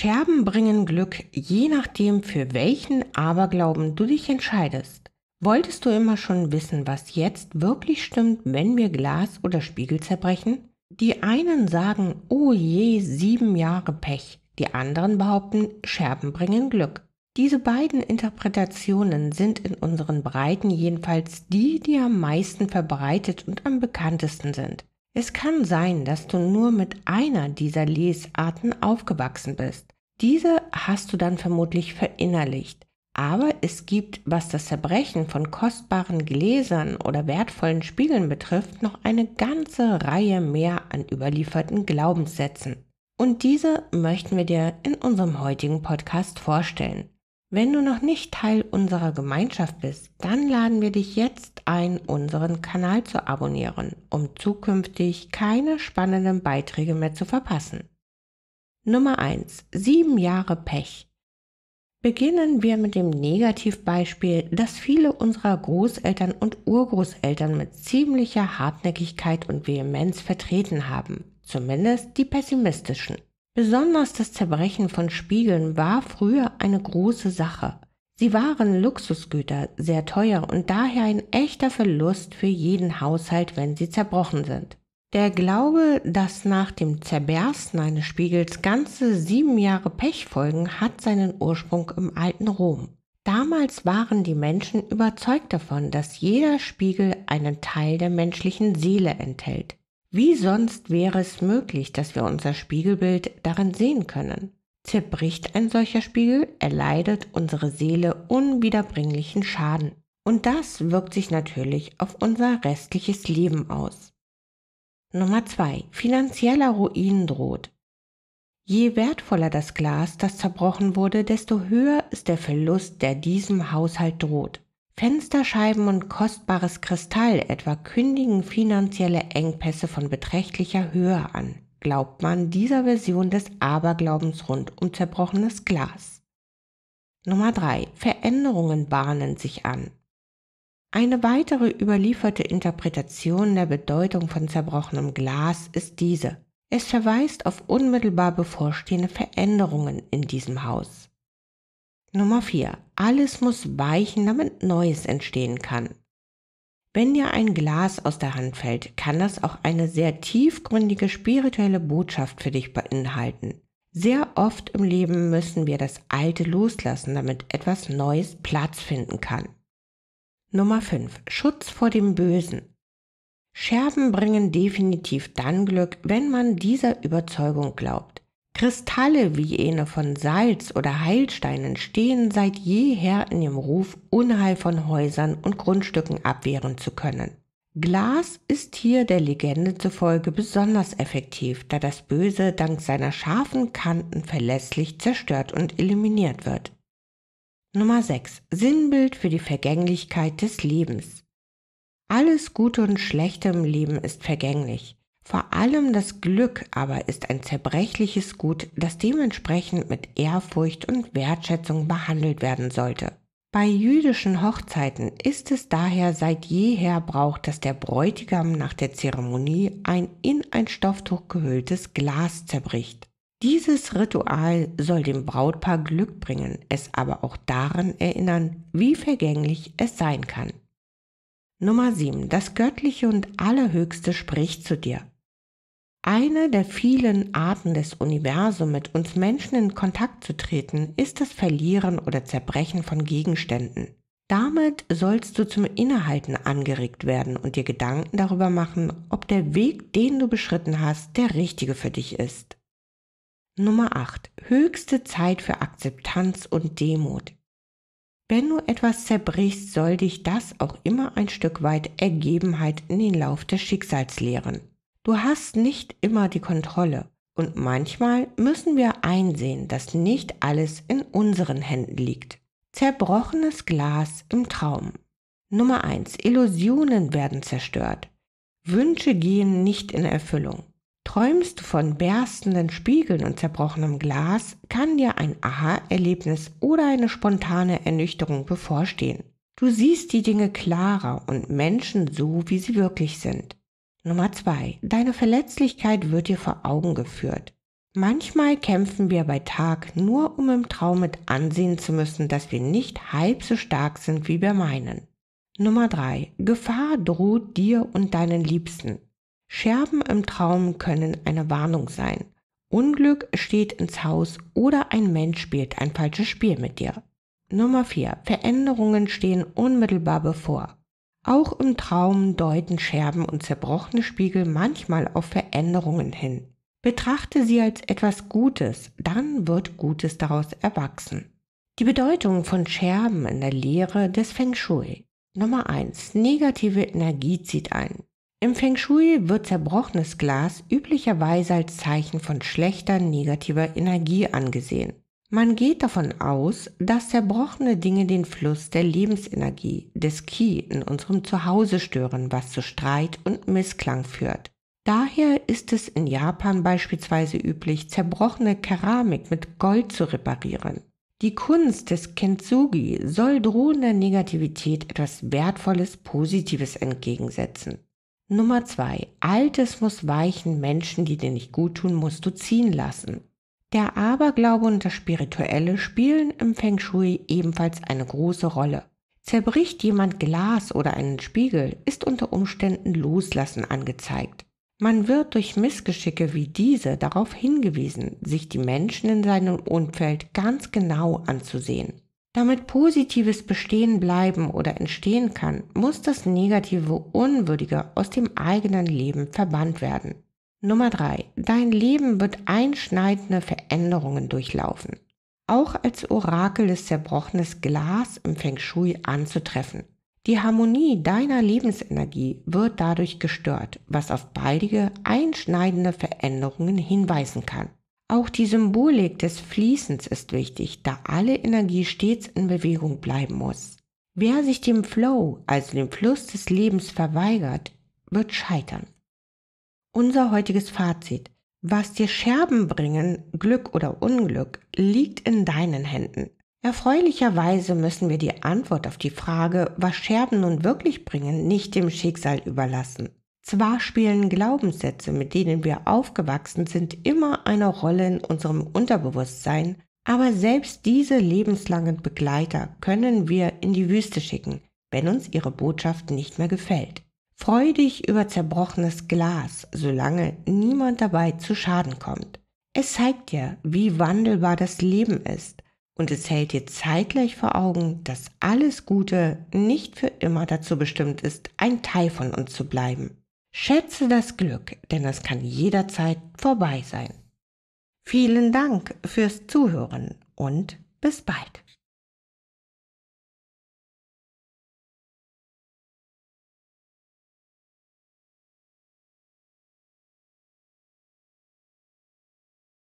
Scherben bringen Glück, je nachdem, für welchen Aberglauben du dich entscheidest. Wolltest du immer schon wissen, was jetzt wirklich stimmt, wenn wir Glas oder Spiegel zerbrechen? Die einen sagen, oh je, sieben Jahre Pech. Die anderen behaupten, Scherben bringen Glück. Diese beiden Interpretationen sind in unseren Breiten jedenfalls die, die am meisten verbreitet und am bekanntesten sind. Es kann sein, dass du nur mit einer dieser Lesarten aufgewachsen bist. Diese hast du dann vermutlich verinnerlicht. Aber es gibt, was das Zerbrechen von kostbaren Gläsern oder wertvollen Spiegeln betrifft, noch eine ganze Reihe mehr an überlieferten Glaubenssätzen. Und diese möchten wir dir in unserem heutigen Podcast vorstellen. Wenn du noch nicht Teil unserer Gemeinschaft bist, dann laden wir dich jetzt ein, unseren Kanal zu abonnieren, um zukünftig keine spannenden Beiträge mehr zu verpassen. Nummer eins: Sieben Jahre Pech. Beginnen wir mit dem Negativbeispiel, das viele unserer Großeltern und Urgroßeltern mit ziemlicher Hartnäckigkeit und Vehemenz vertreten haben, zumindest die pessimistischen. Besonders das Zerbrechen von Spiegeln war früher eine große Sache. Sie waren Luxusgüter, sehr teuer und daher ein echter Verlust für jeden Haushalt, wenn sie zerbrochen sind. Der Glaube, dass nach dem Zerbersten eines Spiegels ganze sieben Jahre Pech folgen, hat seinen Ursprung im alten Rom. Damals waren die Menschen überzeugt davon, dass jeder Spiegel einen Teil der menschlichen Seele enthält. Wie sonst wäre es möglich, dass wir unser Spiegelbild darin sehen können? Zerbricht ein solcher Spiegel, erleidet unsere Seele unwiederbringlichen Schaden. Und das wirkt sich natürlich auf unser restliches Leben aus. Nummer zwei: Finanzieller Ruin droht. Je wertvoller das Glas, das zerbrochen wurde, desto höher ist der Verlust, der diesem Haushalt droht. Fensterscheiben und kostbares Kristall etwa kündigen finanzielle Engpässe von beträchtlicher Höhe an, glaubt man dieser Version des Aberglaubens rund um zerbrochenes Glas. Nummer 3. Veränderungen bahnen sich an. Eine weitere überlieferte Interpretation der Bedeutung von zerbrochenem Glas ist diese. Es verweist auf unmittelbar bevorstehende Veränderungen in diesem Haus. Nummer 4. Alles muss weichen, damit Neues entstehen kann. Wenn dir ein Glas aus der Hand fällt, kann das auch eine sehr tiefgründige spirituelle Botschaft für dich beinhalten. Sehr oft im Leben müssen wir das Alte loslassen, damit etwas Neues Platz finden kann. Nummer 5. Schutz vor dem Bösen. Scherben bringen definitiv dann Glück, wenn man dieser Überzeugung glaubt. Kristalle wie jene von Salz oder Heilsteinen stehen seit jeher in ihrem Ruf, Unheil von Häusern und Grundstücken abwehren zu können. Glas ist hier der Legende zufolge besonders effektiv, da das Böse dank seiner scharfen Kanten verlässlich zerstört und eliminiert wird. Nummer 6. Sinnbild für die Vergänglichkeit des Lebens. Alles Gute und Schlechte im Leben ist vergänglich. Vor allem das Glück aber ist ein zerbrechliches Gut, das dementsprechend mit Ehrfurcht und Wertschätzung behandelt werden sollte. Bei jüdischen Hochzeiten ist es daher seit jeher Brauch, dass der Bräutigam nach der Zeremonie ein in ein Stofftuch gehülltes Glas zerbricht. Dieses Ritual soll dem Brautpaar Glück bringen, es aber auch daran erinnern, wie vergänglich es sein kann. Nummer 7. Das Göttliche und Allerhöchste spricht zu dir. Eine der vielen Arten des Universums mit uns Menschen in Kontakt zu treten, ist das Verlieren oder Zerbrechen von Gegenständen. Damit sollst du zum Innehalten angeregt werden und dir Gedanken darüber machen, ob der Weg, den du beschritten hast, der richtige für dich ist. Nummer 8. Höchste Zeit für Akzeptanz und Demut. Wenn du etwas zerbrichst, soll dich das auch immer ein Stück weit Ergebenheit in den Lauf des Schicksals lehren. Du hast nicht immer die Kontrolle. Und manchmal müssen wir einsehen, dass nicht alles in unseren Händen liegt. Zerbrochenes Glas im Traum. Nummer 1. Illusionen werden zerstört. Wünsche gehen nicht in Erfüllung. Träumst du von berstenden Spiegeln und zerbrochenem Glas, kann dir ein Aha-Erlebnis oder eine spontane Ernüchterung bevorstehen. Du siehst die Dinge klarer und Menschen so, wie sie wirklich sind. Nummer 2. Deine Verletzlichkeit wird dir vor Augen geführt. Manchmal kämpfen wir bei Tag nur, um im Traum mit ansehen zu müssen, dass wir nicht halb so stark sind, wie wir meinen. Nummer 3. Gefahr droht dir und deinen Liebsten. Scherben im Traum können eine Warnung sein. Unglück steht ins Haus oder ein Mensch spielt ein falsches Spiel mit dir. Nummer 4. Veränderungen stehen unmittelbar bevor. Auch im Traum deuten Scherben und zerbrochene Spiegel manchmal auf Veränderungen hin. Betrachte sie als etwas Gutes, dann wird Gutes daraus erwachsen. Die Bedeutung von Scherben in der Lehre des Feng Shui. Nummer 1. Negative Energie zieht ein. Im Feng Shui wird zerbrochenes Glas üblicherweise als Zeichen von schlechter negativer Energie angesehen. Man geht davon aus, dass zerbrochene Dinge den Fluss der Lebensenergie, des Ki in unserem Zuhause stören, was zu Streit und Missklang führt. Daher ist es in Japan beispielsweise üblich, zerbrochene Keramik mit Gold zu reparieren. Die Kunst des Kintsugi soll drohender Negativität etwas Wertvolles, Positives entgegensetzen. Nummer zwei: Altes muss weichen, Menschen, die dir nicht gut tun, musst du ziehen lassen. Der Aberglaube und das Spirituelle spielen im Feng Shui ebenfalls eine große Rolle. Zerbricht jemand Glas oder einen Spiegel, ist unter Umständen Loslassen angezeigt. Man wird durch Missgeschicke wie diese darauf hingewiesen, sich die Menschen in seinem Umfeld ganz genau anzusehen. Damit positives Bestehen bleiben oder entstehen kann, muss das negative Unwürdige aus dem eigenen Leben verbannt werden. Nummer 3. Dein Leben wird einschneidende Veränderungen durchlaufen. Auch als Orakel ist zerbrochenes Glas im Feng Shui anzutreffen. Die Harmonie deiner Lebensenergie wird dadurch gestört, was auf baldige, einschneidende Veränderungen hinweisen kann. Auch die Symbolik des Fließens ist wichtig, da alle Energie stets in Bewegung bleiben muss. Wer sich dem Flow, also dem Fluss des Lebens verweigert, wird scheitern. Unser heutiges Fazit. Was dir Scherben bringen, Glück oder Unglück, liegt in deinen Händen. Erfreulicherweise müssen wir die Antwort auf die Frage, was Scherben nun wirklich bringen, nicht dem Schicksal überlassen. Zwar spielen Glaubenssätze, mit denen wir aufgewachsen sind, immer eine Rolle in unserem Unterbewusstsein, aber selbst diese lebenslangen Begleiter können wir in die Wüste schicken, wenn uns ihre Botschaft nicht mehr gefällt. Freu dich über zerbrochenes Glas, solange niemand dabei zu Schaden kommt. Es zeigt dir, wie wandelbar das Leben ist und es hält dir zeitgleich vor Augen, dass alles Gute nicht für immer dazu bestimmt ist, ein Teil von uns zu bleiben. Schätze das Glück, denn es kann jederzeit vorbei sein. Vielen Dank fürs Zuhören und bis bald.